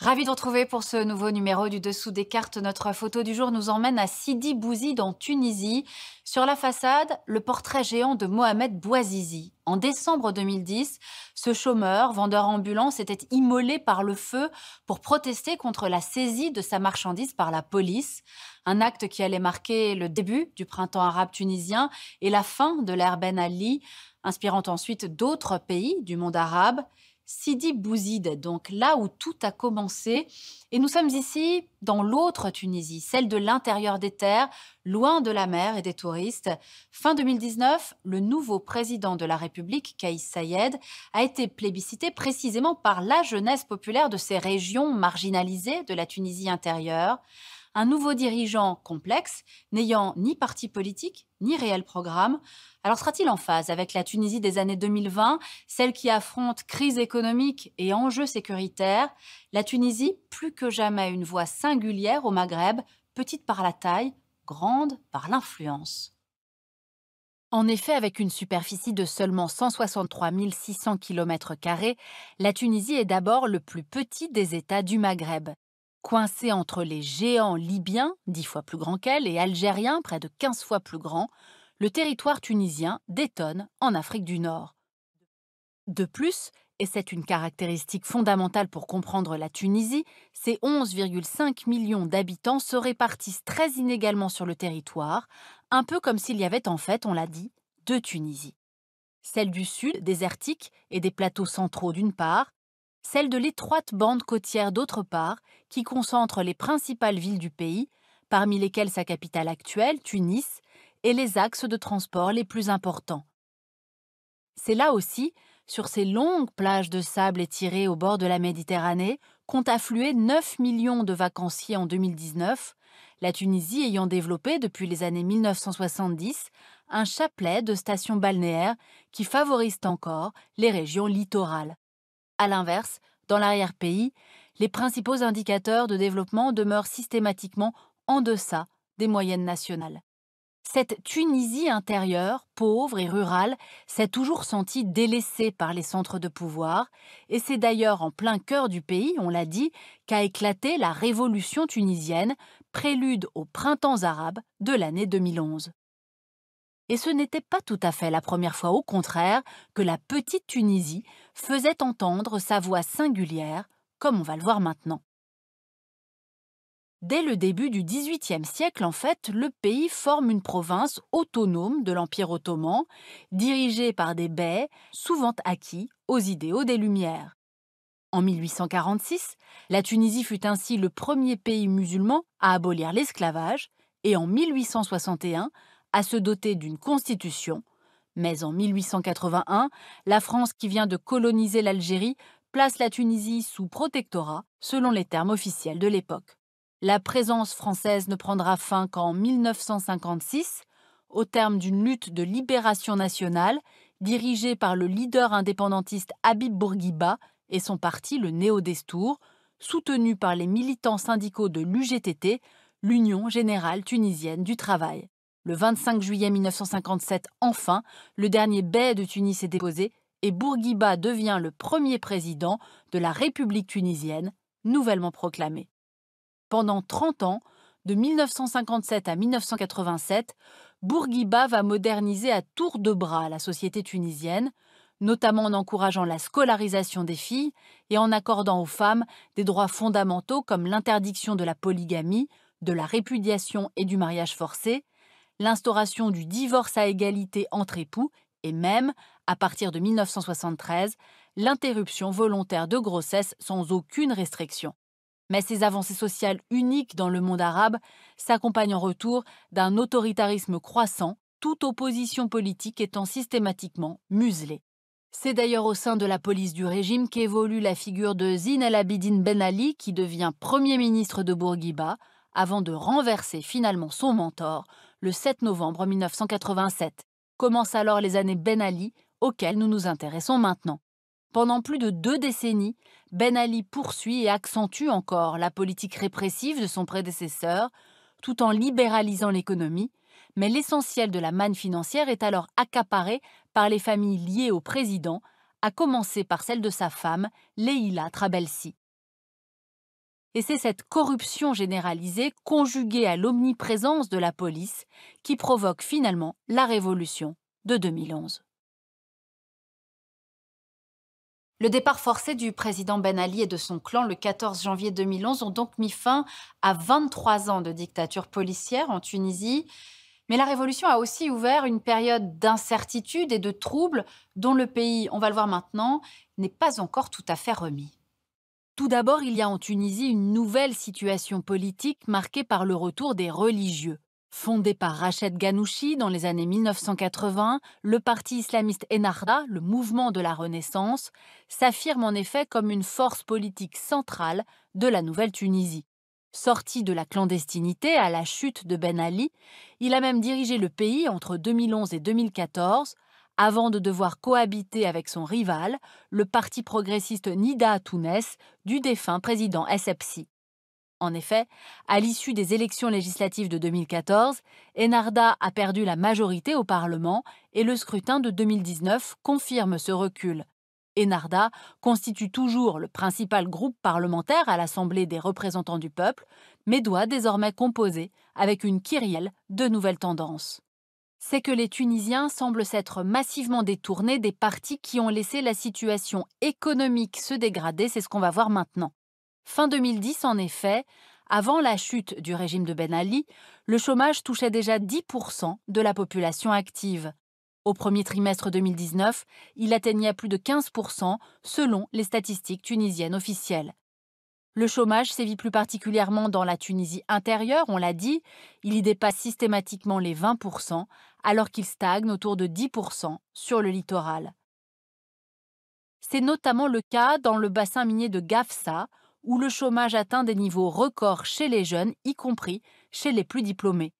Ravi de retrouver pour ce nouveau numéro du Dessous des cartes. Notre photo du jour nous emmène à Sidi Bouzid en Tunisie. Sur la façade, le portrait géant de Mohamed Bouazizi. En décembre 2010, ce chômeur, vendeur ambulant, s'était immolé par le feu pour protester contre la saisie de sa marchandise par la police. Un acte qui allait marquer le début du printemps arabe tunisien et la fin de l'ère Ben Ali, inspirant ensuite d'autres pays du monde arabe. Sidi Bouzid, donc là où tout a commencé. Et nous sommes ici dans l'autre Tunisie, celle de l'intérieur des terres, loin de la mer et des touristes. Fin 2019, le nouveau président de la République, Kaïs Sayed, a été plébiscité précisément par la jeunesse populaire de ces régions marginalisées de la Tunisie intérieure un nouveau dirigeant complexe, n'ayant ni parti politique, ni réel programme. Alors sera-t-il en phase avec la Tunisie des années 2020, celle qui affronte crise économique et enjeux sécuritaires La Tunisie, plus que jamais une voix singulière au Maghreb, petite par la taille, grande par l'influence. En effet, avec une superficie de seulement 163 600 km, la Tunisie est d'abord le plus petit des États du Maghreb. Coincé entre les géants libyens, dix fois plus grands qu'elle, et algériens, près de 15 fois plus grands, le territoire tunisien détonne en Afrique du Nord. De plus, et c'est une caractéristique fondamentale pour comprendre la Tunisie, ces 11,5 millions d'habitants se répartissent très inégalement sur le territoire, un peu comme s'il y avait en fait, on l'a dit, deux Tunisies. Celle du sud, désertique, et des plateaux centraux d'une part, celle de l'étroite bande côtière d'autre part, qui concentre les principales villes du pays, parmi lesquelles sa capitale actuelle, Tunis, et les axes de transport les plus importants. C'est là aussi, sur ces longues plages de sable étirées au bord de la Méditerranée, qu'ont afflué 9 millions de vacanciers en 2019, la Tunisie ayant développé depuis les années 1970 un chapelet de stations balnéaires qui favorisent encore les régions littorales. À l'inverse, dans l'arrière-pays, les principaux indicateurs de développement demeurent systématiquement en deçà des moyennes nationales. Cette Tunisie intérieure, pauvre et rurale, s'est toujours sentie délaissée par les centres de pouvoir, et c'est d'ailleurs en plein cœur du pays, on l'a dit, qu'a éclaté la révolution tunisienne, prélude aux printemps arabes de l'année 2011. Et ce n'était pas tout à fait la première fois, au contraire, que la petite Tunisie faisait entendre sa voix singulière, comme on va le voir maintenant. Dès le début du XVIIIe siècle, en fait, le pays forme une province autonome de l'Empire ottoman, dirigée par des baies, souvent acquis aux idéaux des Lumières. En 1846, la Tunisie fut ainsi le premier pays musulman à abolir l'esclavage et en 1861 à se doter d'une constitution mais en 1881, la France qui vient de coloniser l'Algérie place la Tunisie sous protectorat, selon les termes officiels de l'époque. La présence française ne prendra fin qu'en 1956, au terme d'une lutte de libération nationale dirigée par le leader indépendantiste Habib Bourguiba et son parti le Néo-Destour, soutenu par les militants syndicaux de l'UGTT, l'Union générale tunisienne du travail. Le 25 juillet 1957, enfin, le dernier bey de Tunis est déposé et Bourguiba devient le premier président de la République tunisienne, nouvellement proclamée. Pendant 30 ans, de 1957 à 1987, Bourguiba va moderniser à tour de bras la société tunisienne, notamment en encourageant la scolarisation des filles et en accordant aux femmes des droits fondamentaux comme l'interdiction de la polygamie, de la répudiation et du mariage forcé, l'instauration du divorce à égalité entre époux et même, à partir de 1973, l'interruption volontaire de grossesse sans aucune restriction. Mais ces avancées sociales uniques dans le monde arabe s'accompagnent en retour d'un autoritarisme croissant, toute opposition politique étant systématiquement muselée. C'est d'ailleurs au sein de la police du régime qu'évolue la figure de Zine El Abidine Ben Ali qui devient Premier ministre de Bourguiba avant de renverser finalement son mentor, le 7 novembre 1987. Commencent alors les années Ben Ali, auxquelles nous nous intéressons maintenant. Pendant plus de deux décennies, Ben Ali poursuit et accentue encore la politique répressive de son prédécesseur, tout en libéralisant l'économie, mais l'essentiel de la manne financière est alors accaparé par les familles liées au président, à commencer par celle de sa femme, Leila Trabelsi. Et c'est cette corruption généralisée, conjuguée à l'omniprésence de la police, qui provoque finalement la révolution de 2011. Le départ forcé du président Ben Ali et de son clan le 14 janvier 2011 ont donc mis fin à 23 ans de dictature policière en Tunisie. Mais la révolution a aussi ouvert une période d'incertitude et de troubles dont le pays, on va le voir maintenant, n'est pas encore tout à fait remis. Tout d'abord, il y a en Tunisie une nouvelle situation politique marquée par le retour des religieux. Fondé par Rachid Ghanouchi dans les années 1980, le parti islamiste Ennahda, le mouvement de la Renaissance, s'affirme en effet comme une force politique centrale de la nouvelle Tunisie. Sorti de la clandestinité à la chute de Ben Ali, il a même dirigé le pays entre 2011 et 2014 avant de devoir cohabiter avec son rival, le parti progressiste Nida Tounes, du défunt président SEPSI. En effet, à l'issue des élections législatives de 2014, Enarda a perdu la majorité au Parlement et le scrutin de 2019 confirme ce recul. Enarda constitue toujours le principal groupe parlementaire à l'Assemblée des représentants du peuple, mais doit désormais composer avec une kyrielle de nouvelles tendances c'est que les Tunisiens semblent s'être massivement détournés des partis qui ont laissé la situation économique se dégrader, c'est ce qu'on va voir maintenant. Fin 2010, en effet, avant la chute du régime de Ben Ali, le chômage touchait déjà 10% de la population active. Au premier trimestre 2019, il atteignait plus de 15% selon les statistiques tunisiennes officielles. Le chômage sévit plus particulièrement dans la Tunisie intérieure, on l'a dit, il y dépasse systématiquement les 20%, alors qu'il stagne autour de 10% sur le littoral. C'est notamment le cas dans le bassin minier de Gafsa, où le chômage atteint des niveaux records chez les jeunes, y compris chez les plus diplômés.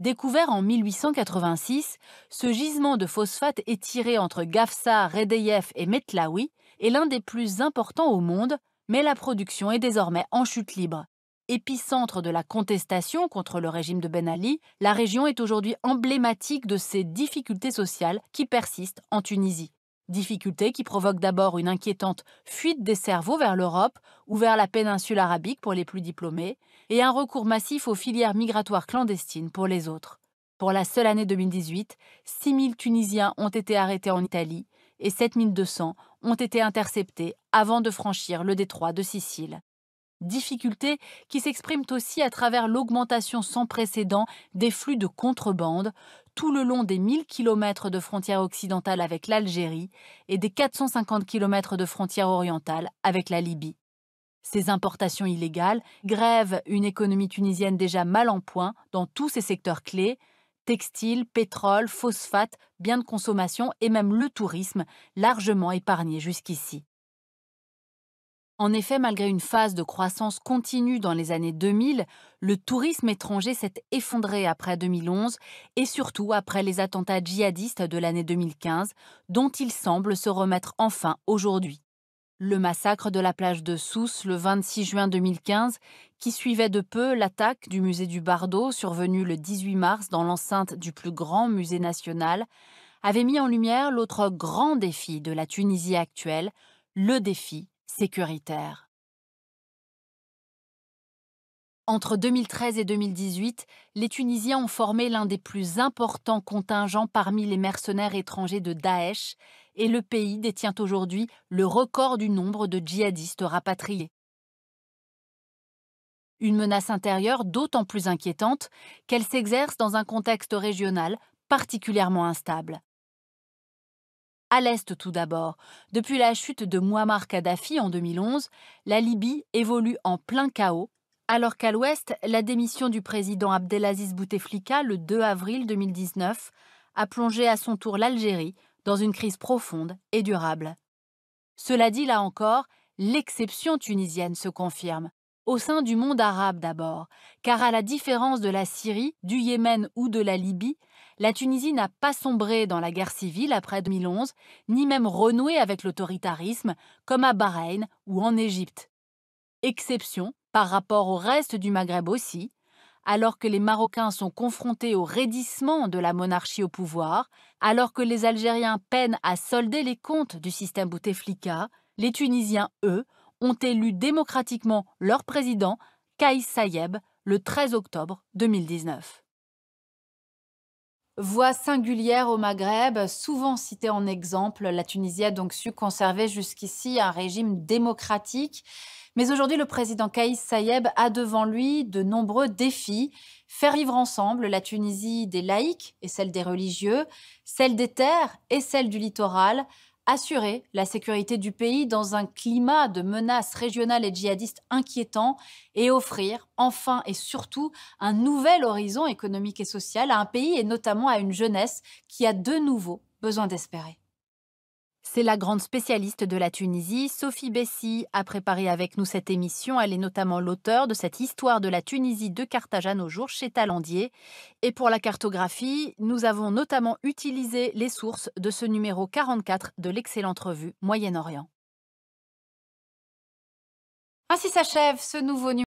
Découvert en 1886, ce gisement de phosphate étiré entre Gafsa, Redeyev et Metlaoui est l'un des plus importants au monde, mais la production est désormais en chute libre. Épicentre de la contestation contre le régime de Ben Ali, la région est aujourd'hui emblématique de ces difficultés sociales qui persistent en Tunisie. Difficultés qui provoquent d'abord une inquiétante fuite des cerveaux vers l'Europe ou vers la péninsule arabique pour les plus diplômés, et un recours massif aux filières migratoires clandestines pour les autres. Pour la seule année 2018, 6000 Tunisiens ont été arrêtés en Italie et 7 200 ont été interceptés avant de franchir le détroit de Sicile. Difficultés qui s'expriment aussi à travers l'augmentation sans précédent des flux de contrebande tout le long des 1000 km de frontière occidentale avec l'Algérie et des 450 km de frontière orientale avec la Libye. Ces importations illégales grèvent une économie tunisienne déjà mal en point dans tous ses secteurs clés, textiles, pétrole, phosphate, biens de consommation et même le tourisme, largement épargnés jusqu'ici. En effet, malgré une phase de croissance continue dans les années 2000, le tourisme étranger s'est effondré après 2011 et surtout après les attentats djihadistes de l'année 2015, dont il semble se remettre enfin aujourd'hui. Le massacre de la plage de Sousse le 26 juin 2015, qui suivait de peu l'attaque du musée du Bardo, survenue le 18 mars dans l'enceinte du plus grand musée national, avait mis en lumière l'autre grand défi de la Tunisie actuelle, le défi sécuritaire. Entre 2013 et 2018, les Tunisiens ont formé l'un des plus importants contingents parmi les mercenaires étrangers de Daesh, et le pays détient aujourd'hui le record du nombre de djihadistes rapatriés. Une menace intérieure d'autant plus inquiétante qu'elle s'exerce dans un contexte régional particulièrement instable. À l'Est tout d'abord, depuis la chute de Muammar Kadhafi en 2011, la Libye évolue en plein chaos, alors qu'à l'Ouest, la démission du président Abdelaziz Bouteflika le 2 avril 2019 a plongé à son tour l'Algérie dans une crise profonde et durable. Cela dit, là encore, l'exception tunisienne se confirme, au sein du monde arabe d'abord, car à la différence de la Syrie, du Yémen ou de la Libye, la Tunisie n'a pas sombré dans la guerre civile après 2011, ni même renoué avec l'autoritarisme, comme à Bahreïn ou en Égypte. Exception par rapport au reste du Maghreb aussi, alors que les Marocains sont confrontés au raidissement de la monarchie au pouvoir, alors que les Algériens peinent à solder les comptes du système Bouteflika, les Tunisiens, eux, ont élu démocratiquement leur président, Kaïs Saïeb, le 13 octobre 2019. Voix singulière au Maghreb, souvent citée en exemple, la Tunisie a donc su conserver jusqu'ici un régime démocratique. Mais aujourd'hui, le président Kaïs Saïeb a devant lui de nombreux défis. Faire vivre ensemble la Tunisie des laïcs et celle des religieux, celle des terres et celle du littoral, assurer la sécurité du pays dans un climat de menaces régionales et djihadistes inquiétants et offrir enfin et surtout un nouvel horizon économique et social à un pays et notamment à une jeunesse qui a de nouveau besoin d'espérer. C'est la grande spécialiste de la Tunisie, Sophie Bessy, a préparé avec nous cette émission. Elle est notamment l'auteur de cette histoire de la Tunisie de Carthage à nos jours chez Talandier. Et pour la cartographie, nous avons notamment utilisé les sources de ce numéro 44 de l'excellente revue Moyen-Orient. Ainsi s'achève ce nouveau numéro.